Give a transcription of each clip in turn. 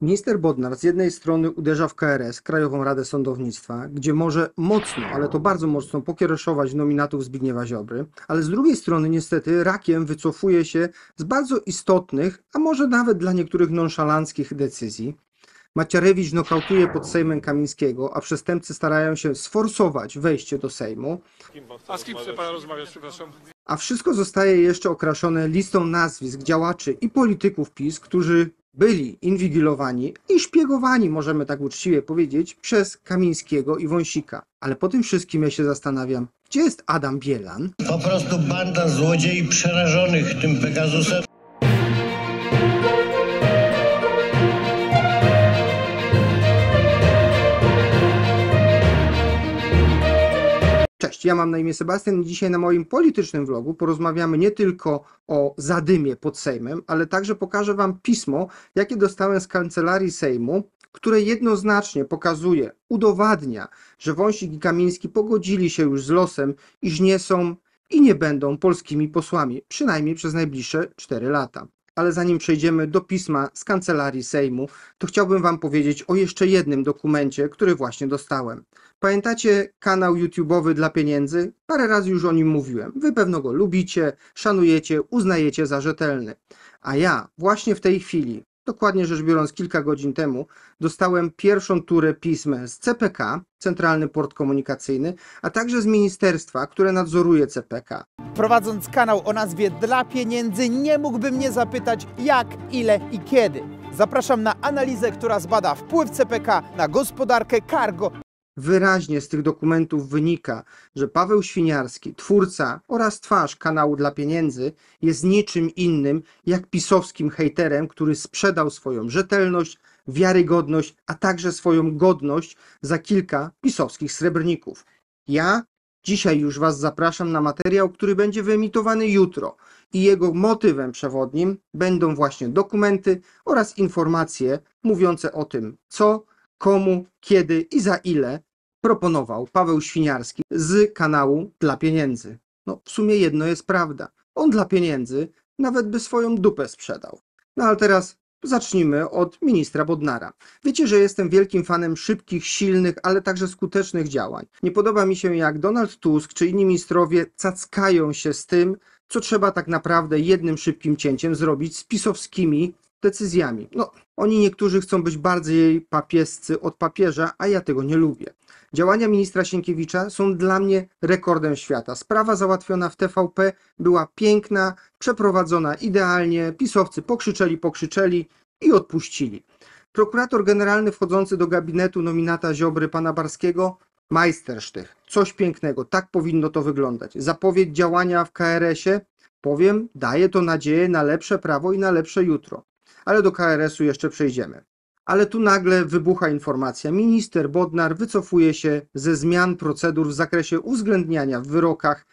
Minister Bodnar z jednej strony uderza w KRS, Krajową Radę Sądownictwa, gdzie może mocno, ale to bardzo mocno pokiereszować nominatów Zbigniewa Ziobry, ale z drugiej strony niestety rakiem wycofuje się z bardzo istotnych, a może nawet dla niektórych nonszalanckich decyzji. Maciarewicz nokautuje pod Sejmem Kamińskiego, a przestępcy starają się sforsować wejście do Sejmu. A z kim chce pan rozmawiać, przepraszam? A wszystko zostaje jeszcze okraszone listą nazwisk działaczy i polityków PiS, którzy byli inwigilowani i szpiegowani, możemy tak uczciwie powiedzieć, przez Kamińskiego i Wąsika. Ale po tym wszystkim ja się zastanawiam, gdzie jest Adam Bielan? Po prostu banda złodziei przerażonych tym Pegasusem. ja mam na imię Sebastian i dzisiaj na moim politycznym vlogu porozmawiamy nie tylko o zadymie pod Sejmem, ale także pokażę Wam pismo, jakie dostałem z kancelarii Sejmu, które jednoznacznie pokazuje, udowadnia, że Wąsik i Kamiński pogodzili się już z losem, iż nie są i nie będą polskimi posłami, przynajmniej przez najbliższe 4 lata ale zanim przejdziemy do pisma z kancelarii Sejmu, to chciałbym Wam powiedzieć o jeszcze jednym dokumencie, który właśnie dostałem. Pamiętacie kanał YouTube'owy dla pieniędzy? Parę razy już o nim mówiłem. Wy pewno go lubicie, szanujecie, uznajecie za rzetelny. A ja właśnie w tej chwili dokładnie rzecz biorąc kilka godzin temu, dostałem pierwszą turę pism z CPK, Centralny Port Komunikacyjny, a także z ministerstwa, które nadzoruje CPK. Prowadząc kanał o nazwie Dla Pieniędzy, nie mógłbym nie zapytać jak, ile i kiedy. Zapraszam na analizę, która zbada wpływ CPK na gospodarkę cargo Wyraźnie z tych dokumentów wynika, że Paweł Świniarski, twórca oraz twarz kanału dla pieniędzy, jest niczym innym jak pisowskim hejterem, który sprzedał swoją rzetelność, wiarygodność, a także swoją godność za kilka pisowskich srebrników. Ja dzisiaj już Was zapraszam na materiał, który będzie wyemitowany jutro i jego motywem przewodnim będą właśnie dokumenty oraz informacje mówiące o tym, co, komu, kiedy i za ile proponował Paweł Świniarski z kanału Dla Pieniędzy. No, w sumie jedno jest prawda. On dla pieniędzy nawet by swoją dupę sprzedał. No ale teraz zacznijmy od ministra Bodnara. Wiecie, że jestem wielkim fanem szybkich, silnych, ale także skutecznych działań. Nie podoba mi się, jak Donald Tusk czy inni ministrowie cackają się z tym, co trzeba tak naprawdę jednym szybkim cięciem zrobić z pisowskimi decyzjami. No, oni niektórzy chcą być bardziej papiescy od papieża, a ja tego nie lubię. Działania ministra Sienkiewicza są dla mnie rekordem świata. Sprawa załatwiona w TVP była piękna, przeprowadzona idealnie, pisowcy pokrzyczeli, pokrzyczeli i odpuścili. Prokurator generalny wchodzący do gabinetu nominata Ziobry pana Barskiego majstersztych, coś pięknego, tak powinno to wyglądać. Zapowiedź działania w KRS-ie, powiem, daje to nadzieję na lepsze prawo i na lepsze jutro ale do KRS-u jeszcze przejdziemy. Ale tu nagle wybucha informacja. Minister Bodnar wycofuje się ze zmian procedur w zakresie uwzględniania w wyrokach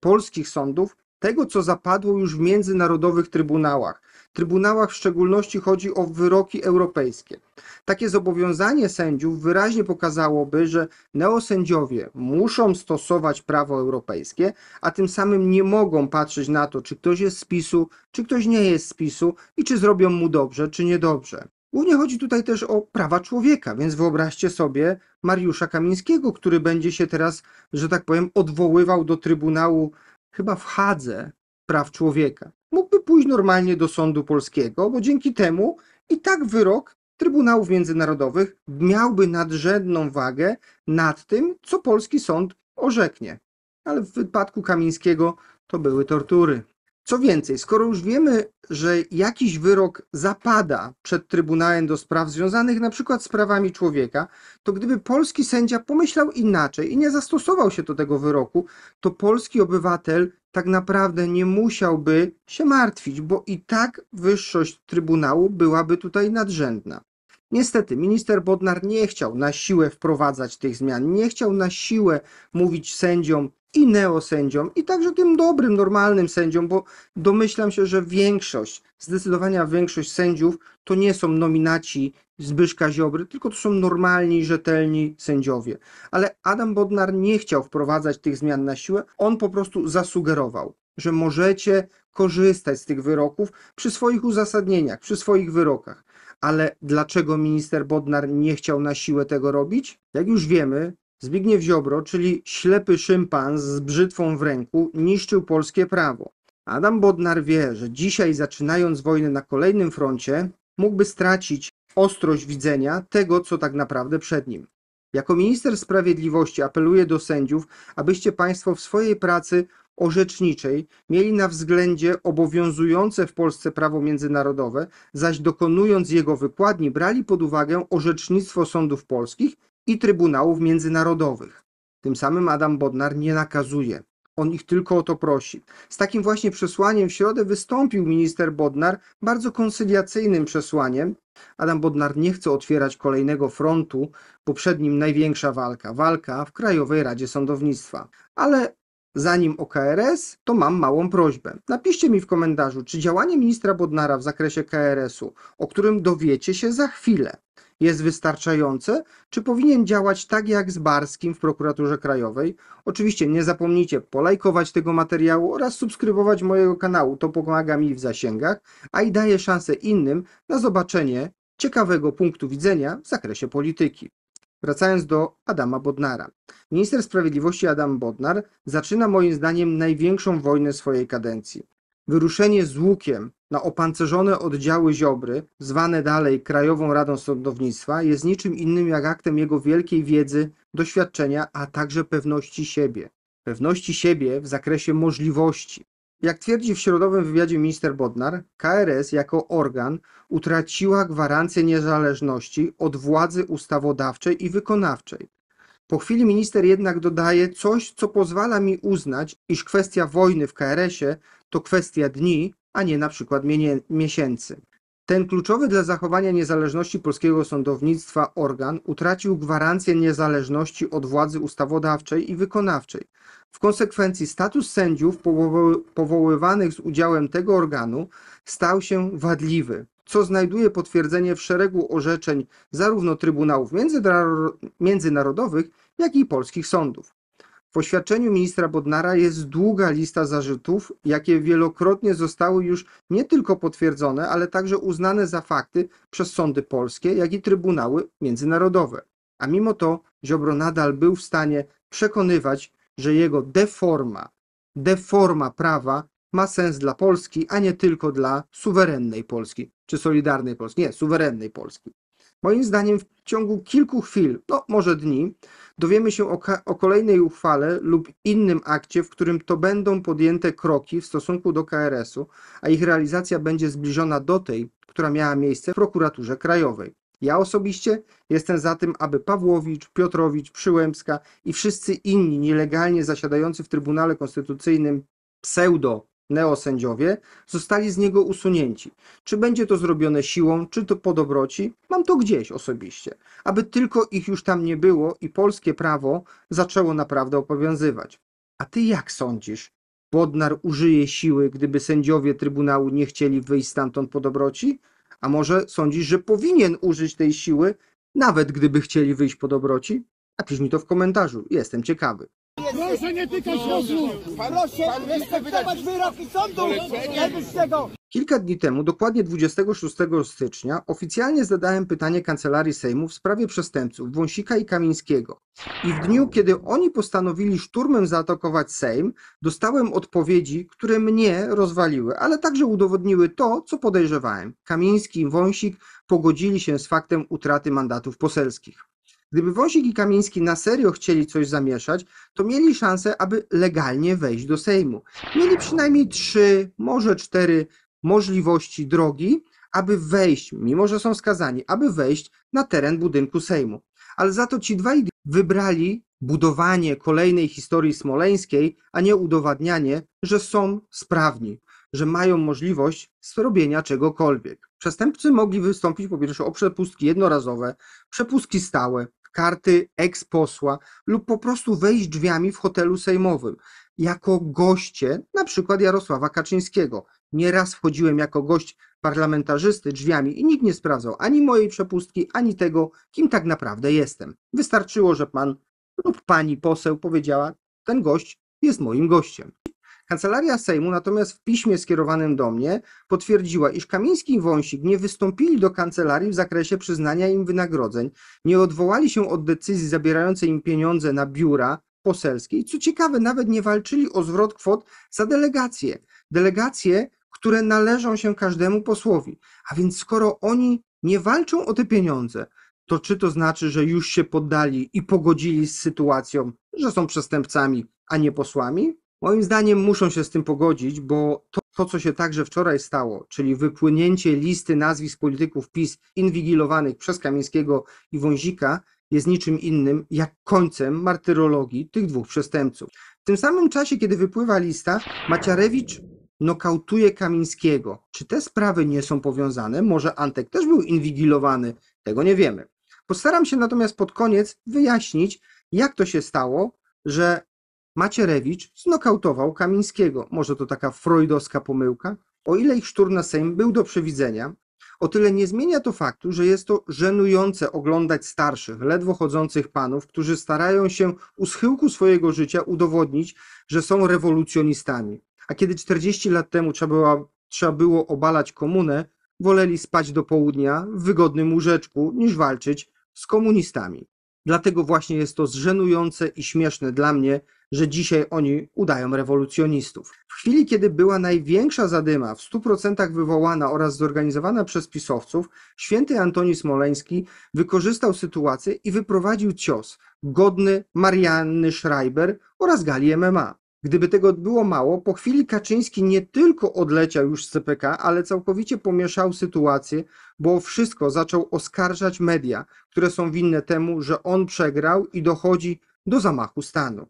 polskich sądów tego, co zapadło już w międzynarodowych trybunałach trybunałach w szczególności chodzi o wyroki europejskie. Takie zobowiązanie sędziów wyraźnie pokazałoby, że neosędziowie muszą stosować prawo europejskie, a tym samym nie mogą patrzeć na to, czy ktoś jest z PiSu, czy ktoś nie jest z PiSu i czy zrobią mu dobrze, czy niedobrze. Głównie chodzi tutaj też o prawa człowieka, więc wyobraźcie sobie Mariusza Kamińskiego, który będzie się teraz, że tak powiem, odwoływał do Trybunału chyba w Hadze Praw Człowieka. Mógłby pójść normalnie do sądu polskiego, bo dzięki temu i tak wyrok Trybunałów Międzynarodowych miałby nadrzędną wagę nad tym, co polski sąd orzeknie. Ale w wypadku Kamińskiego to były tortury. Co więcej, skoro już wiemy, że jakiś wyrok zapada przed Trybunałem do spraw związanych na przykład z prawami człowieka, to gdyby polski sędzia pomyślał inaczej i nie zastosował się do tego wyroku, to polski obywatel tak naprawdę nie musiałby się martwić, bo i tak wyższość Trybunału byłaby tutaj nadrzędna. Niestety, minister Bodnar nie chciał na siłę wprowadzać tych zmian, nie chciał na siłę mówić sędziom, i neosędziom, i także tym dobrym, normalnym sędziom, bo domyślam się, że większość, zdecydowania większość sędziów to nie są nominaci Zbyszka Ziobry, tylko to są normalni, rzetelni sędziowie. Ale Adam Bodnar nie chciał wprowadzać tych zmian na siłę, on po prostu zasugerował, że możecie korzystać z tych wyroków przy swoich uzasadnieniach, przy swoich wyrokach. Ale dlaczego minister Bodnar nie chciał na siłę tego robić? Jak już wiemy, Zbigniew Ziobro, czyli ślepy szympans z brzytwą w ręku, niszczył polskie prawo. Adam Bodnar wie, że dzisiaj zaczynając wojnę na kolejnym froncie, mógłby stracić ostrość widzenia tego, co tak naprawdę przed nim. Jako minister sprawiedliwości apeluję do sędziów, abyście Państwo w swojej pracy orzeczniczej mieli na względzie obowiązujące w Polsce prawo międzynarodowe, zaś dokonując jego wykładni brali pod uwagę orzecznictwo sądów polskich i Trybunałów Międzynarodowych. Tym samym Adam Bodnar nie nakazuje. On ich tylko o to prosi. Z takim właśnie przesłaniem w środę wystąpił minister Bodnar, bardzo konsyliacyjnym przesłaniem. Adam Bodnar nie chce otwierać kolejnego frontu, bo przed nim największa walka, walka w Krajowej Radzie Sądownictwa. Ale zanim o KRS, to mam małą prośbę. Napiszcie mi w komentarzu, czy działanie ministra Bodnara w zakresie KRS-u, o którym dowiecie się za chwilę, jest wystarczające, czy powinien działać tak jak z Barskim w prokuraturze krajowej. Oczywiście nie zapomnijcie polajkować tego materiału oraz subskrybować mojego kanału, to pomaga mi w zasięgach, a i daje szansę innym na zobaczenie ciekawego punktu widzenia w zakresie polityki. Wracając do Adama Bodnara. Minister Sprawiedliwości Adam Bodnar zaczyna moim zdaniem największą wojnę swojej kadencji. Wyruszenie z łukiem na opancerzone oddziały Ziobry, zwane dalej Krajową Radą Sądownictwa, jest niczym innym jak aktem jego wielkiej wiedzy, doświadczenia, a także pewności siebie. Pewności siebie w zakresie możliwości. Jak twierdzi w środowym wywiadzie minister Bodnar, KRS jako organ utraciła gwarancję niezależności od władzy ustawodawczej i wykonawczej. Po chwili minister jednak dodaje coś, co pozwala mi uznać, iż kwestia wojny w KRS-ie to kwestia dni, a nie na przykład miesięcy. Ten kluczowy dla zachowania niezależności polskiego sądownictwa organ utracił gwarancję niezależności od władzy ustawodawczej i wykonawczej. W konsekwencji status sędziów powoływanych z udziałem tego organu stał się wadliwy, co znajduje potwierdzenie w szeregu orzeczeń zarówno trybunałów międzynarodowych, jak i polskich sądów. W oświadczeniu ministra Bodnara jest długa lista zarzutów, jakie wielokrotnie zostały już nie tylko potwierdzone, ale także uznane za fakty przez sądy polskie, jak i trybunały międzynarodowe. A mimo to Ziobro nadal był w stanie przekonywać, że jego deforma, deforma prawa ma sens dla Polski, a nie tylko dla suwerennej Polski, czy solidarnej Polski, nie, suwerennej Polski. Moim zdaniem w ciągu kilku chwil, no może dni, dowiemy się o, o, kolejnej uchwale lub innym akcie, w którym to będą podjęte kroki w stosunku do KRS-u, a ich realizacja będzie zbliżona do tej, która miała miejsce w prokuraturze krajowej. Ja osobiście jestem za tym, aby Pawłowicz, Piotrowicz, Przyłębska i wszyscy inni nielegalnie zasiadający w Trybunale Konstytucyjnym pseudo neosędziowie, zostali z niego usunięci. Czy będzie to zrobione siłą, czy to po dobroci, mam to gdzieś osobiście, aby tylko ich już tam nie było i polskie prawo zaczęło naprawdę obowiązywać. A ty jak sądzisz? Bodnar użyje siły, gdyby sędziowie Trybunału nie chcieli wyjść stamtąd po dobroci? A może sądzisz, że powinien użyć tej siły, nawet gdyby chcieli wyjść po dobroci? Napisz mi to w komentarzu, jestem ciekawy. Proszę nie tykać Proszę respektować wyroki sądu Kilka dni temu, dokładnie 26 stycznia, oficjalnie zadałem pytanie Kancelarii Sejmu w sprawie przestępców Wąsika i Kamińskiego. I w dniu, kiedy oni postanowili szturmem zaatakować Sejm, dostałem odpowiedzi, które mnie rozwaliły, ale także udowodniły to, co podejrzewałem. Kamiński i Wąsik pogodzili się z faktem utraty mandatów poselskich. Gdyby Wąsik i Kamiński na serio chcieli coś zamieszać, to mieli szansę, aby legalnie wejść do Sejmu. Mieli przynajmniej trzy, może cztery możliwości drogi, aby wejść, mimo że są skazani, aby wejść na teren budynku Sejmu. Ale za to ci dwaj wybrali budowanie kolejnej historii smoleńskiej, a nie udowadnianie, że są sprawni, że mają możliwość zrobienia czegokolwiek. Przestępcy mogli wystąpić po pierwsze o przepustki jednorazowe, przepustki stałe, karty eksposła lub po prostu wejść drzwiami w hotelu sejmowym jako goście, na przykład Jarosława Kaczyńskiego. Nieraz wchodziłem jako gość parlamentarzysty drzwiami i nikt nie sprawdzał ani mojej przepustki, ani tego, kim tak naprawdę jestem. Wystarczyło, że pan lub pani poseł powiedziała, ten gość jest moim gościem. Kancelaria Sejmu natomiast w piśmie skierowanym do mnie potwierdziła, iż Kamiński i Wąsik nie wystąpili do kancelarii w zakresie przyznania im wynagrodzeń, nie odwołali się od decyzji zabierającej im pieniądze na biura poselskie i co ciekawe, nawet nie walczyli o zwrot kwot za delegacje. Delegacje, które należą się każdemu posłowi. A więc skoro oni nie walczą o te pieniądze, to czy to znaczy, że już się poddali i pogodzili z sytuacją, że są przestępcami, a nie posłami? Moim zdaniem muszą się z tym pogodzić, bo to, to, co się także wczoraj stało, czyli wypłynięcie listy nazwisk polityków PiS inwigilowanych przez Kamińskiego i Wązika, jest niczym innym jak końcem martyrologii tych dwóch przestępców. W tym samym czasie, kiedy wypływa lista, Maciarewicz nokautuje Kamińskiego. Czy te sprawy nie są powiązane? Może Antek też był inwigilowany? Tego nie wiemy. Postaram się natomiast pod koniec wyjaśnić, jak to się stało, że Macierewicz znokautował Kamińskiego. Może to taka freudowska pomyłka? O ile ich szturm na Sejm był do przewidzenia, o tyle nie zmienia to faktu, że jest to żenujące oglądać starszych, ledwo chodzących panów, którzy starają się u schyłku swojego życia udowodnić, że są rewolucjonistami. A kiedy 40 lat temu trzeba było, trzeba było obalać komunę, woleli spać do południa w wygodnym łóżeczku niż walczyć z komunistami. Dlatego właśnie jest to żenujące i śmieszne dla mnie, że dzisiaj oni udają rewolucjonistów. W chwili, kiedy była największa zadyma, w 100% wywołana oraz zorganizowana przez pisowców, święty Antoni Smoleński wykorzystał sytuację i wyprowadził cios godny Marianny Schreiber oraz Gali MMA. Gdyby tego było mało, po chwili Kaczyński nie tylko odleciał już z CPK, ale całkowicie pomieszał sytuację, bo wszystko zaczął oskarżać media, które są winne temu, że on przegrał i dochodzi do zamachu stanu.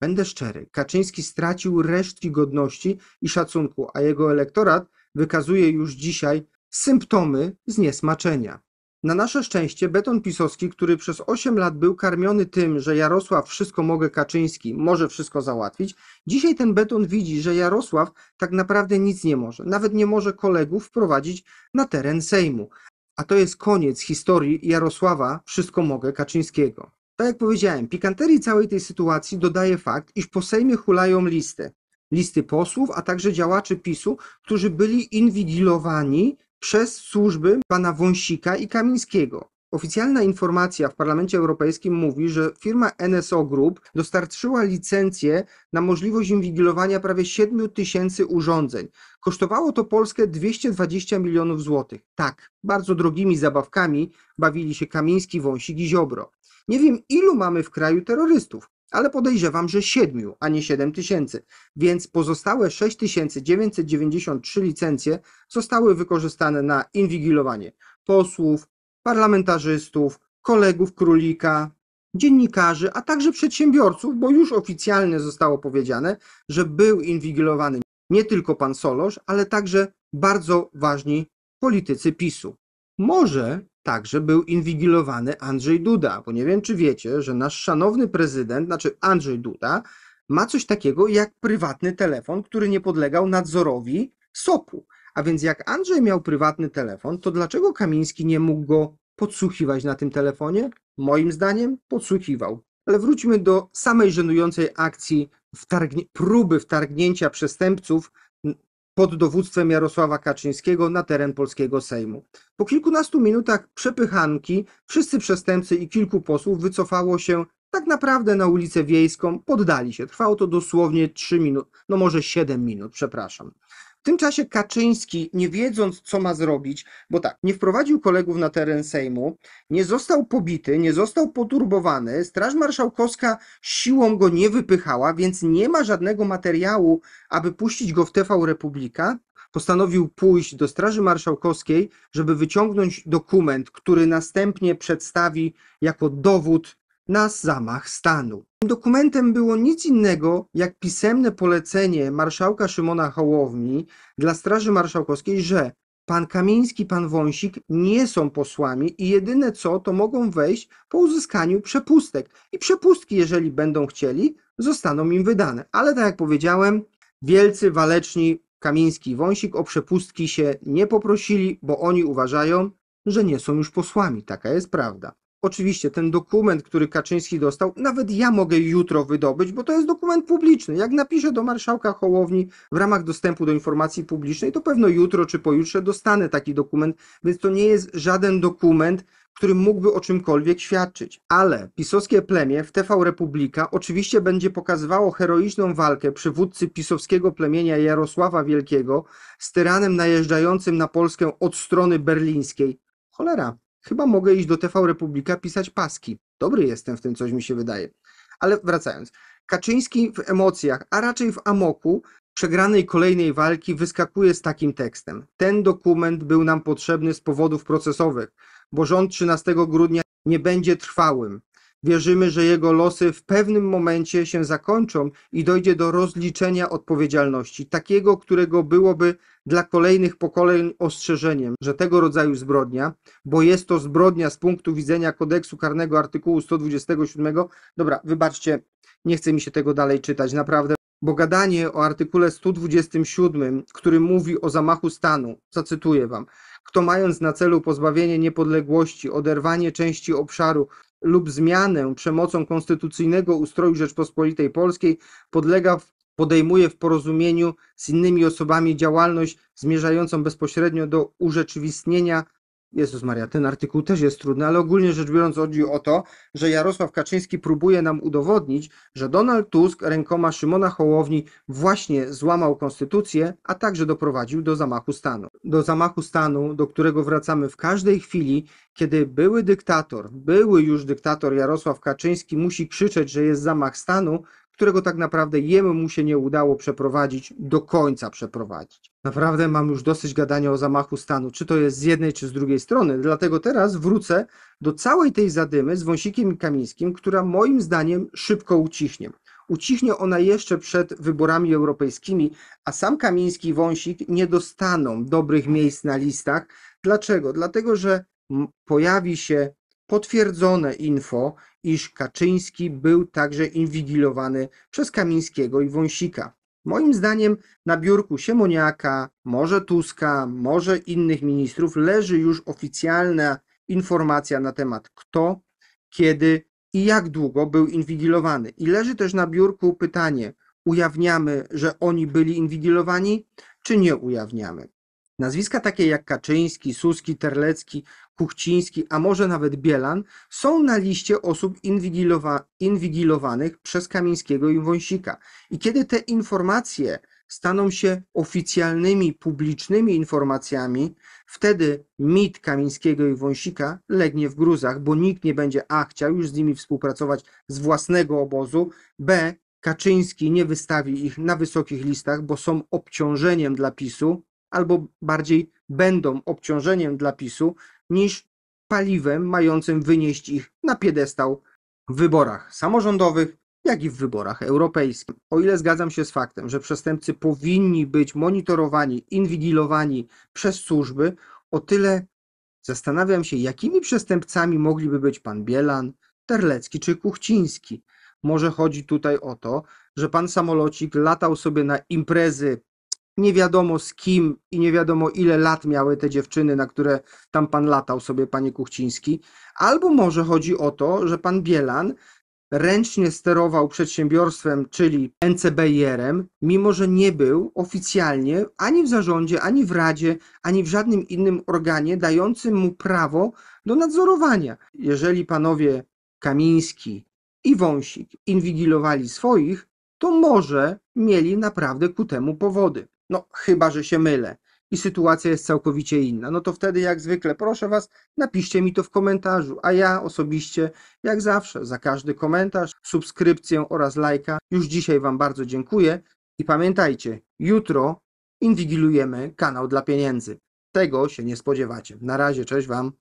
Będę szczery, Kaczyński stracił resztki godności i szacunku, a jego elektorat wykazuje już dzisiaj symptomy zniesmaczenia. Na nasze szczęście beton pisowski, który przez 8 lat był karmiony tym, że Jarosław wszystko mogę Kaczyński, może wszystko załatwić, dzisiaj ten beton widzi, że Jarosław tak naprawdę nic nie może. Nawet nie może kolegów wprowadzić na teren Sejmu. A to jest koniec historii Jarosława wszystko mogę Kaczyńskiego. Tak jak powiedziałem, pikanterii całej tej sytuacji dodaje fakt, iż po Sejmie hulają listy. Listy posłów, a także działaczy PiSu, którzy byli inwigilowani przez służby pana Wąsika i Kamińskiego. Oficjalna informacja w Parlamencie Europejskim mówi, że firma NSO Group dostarczyła licencję na możliwość inwigilowania prawie 7 tysięcy urządzeń. Kosztowało to Polskę 220 milionów złotych. Tak, bardzo drogimi zabawkami bawili się Kamiński, Wąsik i Ziobro. Nie wiem, ilu mamy w kraju terrorystów, ale podejrzewam, że 7, a nie 7 tysięcy, więc pozostałe 6993 licencje zostały wykorzystane na inwigilowanie posłów, parlamentarzystów, kolegów królika, dziennikarzy, a także przedsiębiorców, bo już oficjalnie zostało powiedziane, że był inwigilowany nie tylko pan Solosz, ale także bardzo ważni politycy PiSu. Może także był inwigilowany Andrzej Duda, bo nie wiem, czy wiecie, że nasz szanowny prezydent, znaczy Andrzej Duda, ma coś takiego jak prywatny telefon, który nie podlegał nadzorowi SOP-u. A więc jak Andrzej miał prywatny telefon, to dlaczego Kamiński nie mógł go podsłuchiwać na tym telefonie? Moim zdaniem podsłuchiwał. Ale wróćmy do samej żenującej akcji próby wtargnięcia przestępców pod dowództwem Jarosława Kaczyńskiego na teren polskiego Sejmu. Po kilkunastu minutach przepychanki wszyscy przestępcy i kilku posłów wycofało się tak naprawdę na ulicę Wiejską, poddali się. Trwało to dosłownie 3 minut, no może 7 minut, przepraszam tym czasie Kaczyński, nie wiedząc, co ma zrobić, bo tak, nie wprowadził kolegów na teren Sejmu, nie został pobity, nie został poturbowany, Straż Marszałkowska siłą go nie wypychała, więc nie ma żadnego materiału, aby puścić go w TV Republika. Postanowił pójść do Straży Marszałkowskiej, żeby wyciągnąć dokument, który następnie przedstawi jako dowód na zamach stanu. Tym dokumentem było nic innego jak pisemne polecenie marszałka Szymona Hołowni dla Straży Marszałkowskiej, że pan Kamiński, pan Wąsik nie są posłami i jedyne co, to mogą wejść po uzyskaniu przepustek. I przepustki, jeżeli będą chcieli, zostaną im wydane. Ale tak jak powiedziałem, wielcy waleczni Kamiński i Wąsik o przepustki się nie poprosili, bo oni uważają, że nie są już posłami. Taka jest prawda. Oczywiście ten dokument, który Kaczyński dostał, nawet ja mogę jutro wydobyć, bo to jest dokument publiczny. Jak napiszę do marszałka Hołowni w ramach dostępu do informacji publicznej, to pewno jutro czy pojutrze dostanę taki dokument, więc to nie jest żaden dokument, który mógłby o czymkolwiek świadczyć. Ale pisowskie plemię w TV Republika oczywiście będzie pokazywało heroiczną walkę przywódcy pisowskiego plemienia Jarosława Wielkiego z tyranem najeżdżającym na Polskę od strony berlińskiej. Cholera, Chyba mogę iść do TV Republika pisać paski. Dobry jestem w tym, coś mi się wydaje. Ale wracając. Kaczyński w emocjach, a raczej w amoku, przegranej kolejnej walki wyskakuje z takim tekstem. Ten dokument był nam potrzebny z powodów procesowych, bo rząd 13 grudnia nie będzie trwałym. Wierzymy, że jego losy w pewnym momencie się zakończą i dojdzie do rozliczenia odpowiedzialności, takiego, którego byłoby dla kolejnych pokoleń ostrzeżeniem, że tego rodzaju zbrodnia, bo jest to zbrodnia z punktu widzenia kodeksu karnego artykułu 127, dobra, wybaczcie, nie chce mi się tego dalej czytać, naprawdę. Bo gadanie o artykule 127, który mówi o zamachu stanu, zacytuję wam, kto mając na celu pozbawienie niepodległości, oderwanie części obszaru lub zmianę przemocą konstytucyjnego ustroju Rzeczpospolitej Polskiej podlega podejmuje w porozumieniu z innymi osobami działalność zmierzającą bezpośrednio do urzeczywistnienia Jezus Maria, ten artykuł też jest trudny, ale ogólnie rzecz biorąc chodzi o to, że Jarosław Kaczyński próbuje nam udowodnić, że Donald Tusk rękoma Szymona Hołowni właśnie złamał konstytucję, a także doprowadził do zamachu stanu. Do zamachu stanu, do którego wracamy w każdej chwili, kiedy były dyktator, były już dyktator Jarosław Kaczyński musi krzyczeć, że jest zamach stanu, którego tak naprawdę jemu mu się nie udało przeprowadzić, do końca przeprowadzić. Naprawdę mam już dosyć gadania o zamachu stanu, czy to jest z jednej, czy z drugiej strony. Dlatego teraz wrócę do całej tej zadymy z Wąsikiem i Kamińskim, która moim zdaniem szybko ucichnie. Ucichnie ona jeszcze przed wyborami europejskimi, a sam Kamiński i Wąsik nie dostaną dobrych miejsc na listach. Dlaczego? Dlatego, że pojawi się potwierdzone info, iż Kaczyński był także inwigilowany przez Kamińskiego i Wąsika. Moim zdaniem na biurku Siemoniaka, może Tuska, może innych ministrów leży już oficjalna informacja na temat kto, kiedy i jak długo był inwigilowany. I leży też na biurku pytanie, ujawniamy, że oni byli inwigilowani, czy nie ujawniamy? Nazwiska takie jak Kaczyński, Suski, Terlecki, Kuchciński, a może nawet Bielan, są na liście osób inwigilowa inwigilowanych przez Kamińskiego i Wąsika. I kiedy te informacje staną się oficjalnymi, publicznymi informacjami, wtedy mit Kamińskiego i Wąsika legnie w gruzach, bo nikt nie będzie A chciał już z nimi współpracować z własnego obozu, B Kaczyński nie wystawi ich na wysokich listach, bo są obciążeniem dla PiSu, albo bardziej będą obciążeniem dla PiSu, niż paliwem mającym wynieść ich na piedestał w wyborach samorządowych, jak i w wyborach europejskich. O ile zgadzam się z faktem, że przestępcy powinni być monitorowani, inwigilowani przez służby, o tyle zastanawiam się, jakimi przestępcami mogliby być pan Bielan, Terlecki czy Kuchciński. Może chodzi tutaj o to, że pan samolocik latał sobie na imprezy nie wiadomo z kim i nie wiadomo ile lat miały te dziewczyny, na które tam pan latał sobie, panie Kuchciński, albo może chodzi o to, że pan Bielan ręcznie sterował przedsiębiorstwem, czyli NCBR-em, mimo że nie był oficjalnie ani w zarządzie, ani w radzie, ani w żadnym innym organie dającym mu prawo do nadzorowania. Jeżeli panowie Kamiński i Wąsik inwigilowali swoich, to może mieli naprawdę ku temu powody. No, chyba że się mylę i sytuacja jest całkowicie inna. No to wtedy, jak zwykle, proszę Was, napiszcie mi to w komentarzu, a ja osobiście, jak zawsze, za każdy komentarz, subskrypcję oraz lajka już dzisiaj Wam bardzo dziękuję i pamiętajcie, jutro inwigilujemy kanał dla pieniędzy. Tego się nie spodziewacie. Na razie, cześć Wam.